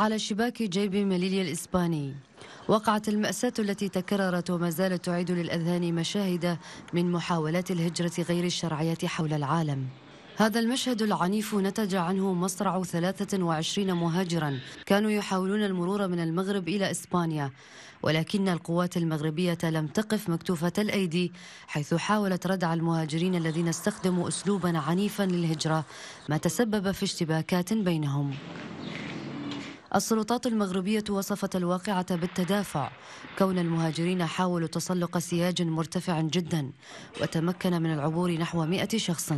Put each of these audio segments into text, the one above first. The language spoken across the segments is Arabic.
على شباك جيب مليليا الإسباني وقعت المأساة التي تكررت وما زالت تعيد للأذهان مشاهد من محاولات الهجرة غير الشرعية حول العالم هذا المشهد العنيف نتج عنه مصرع 23 مهاجرا كانوا يحاولون المرور من المغرب إلى إسبانيا ولكن القوات المغربية لم تقف مكتوفة الأيدي حيث حاولت ردع المهاجرين الذين استخدموا أسلوبا عنيفا للهجرة ما تسبب في اشتباكات بينهم السلطات المغربية وصفت الواقعة بالتدافع كون المهاجرين حاولوا تسلق سياج مرتفع جدا وتمكن من العبور نحو 100 شخص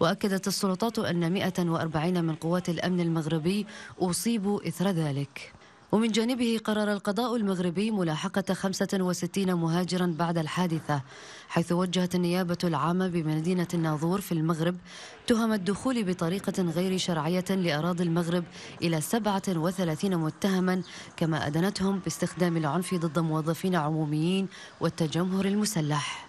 وأكدت السلطات أن 140 من قوات الأمن المغربي أصيبوا إثر ذلك ومن جانبه قرر القضاء المغربي ملاحقة 65 مهاجرا بعد الحادثة حيث وجهت النيابة العامة بمدينة الناظور في المغرب تهم الدخول بطريقة غير شرعية لأراضي المغرب إلى 37 متهما كما أدنتهم باستخدام العنف ضد موظفين عموميين والتجمهر المسلح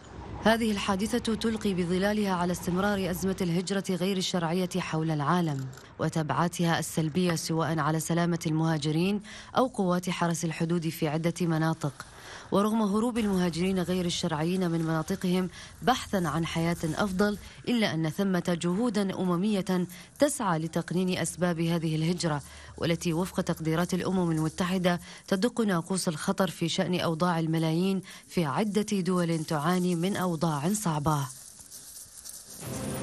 هذه الحادثة تلقي بظلالها على استمرار أزمة الهجرة غير الشرعية حول العالم وتبعاتها السلبية سواء على سلامة المهاجرين أو قوات حرس الحدود في عدة مناطق ورغم هروب المهاجرين غير الشرعيين من مناطقهم بحثا عن حياة أفضل إلا أن ثمة جهودا أممية تسعى لتقنين أسباب هذه الهجرة والتي وفق تقديرات الأمم المتحدة تدق ناقوس الخطر في شأن أوضاع الملايين في عدة دول تعاني من أوضاع صعبة.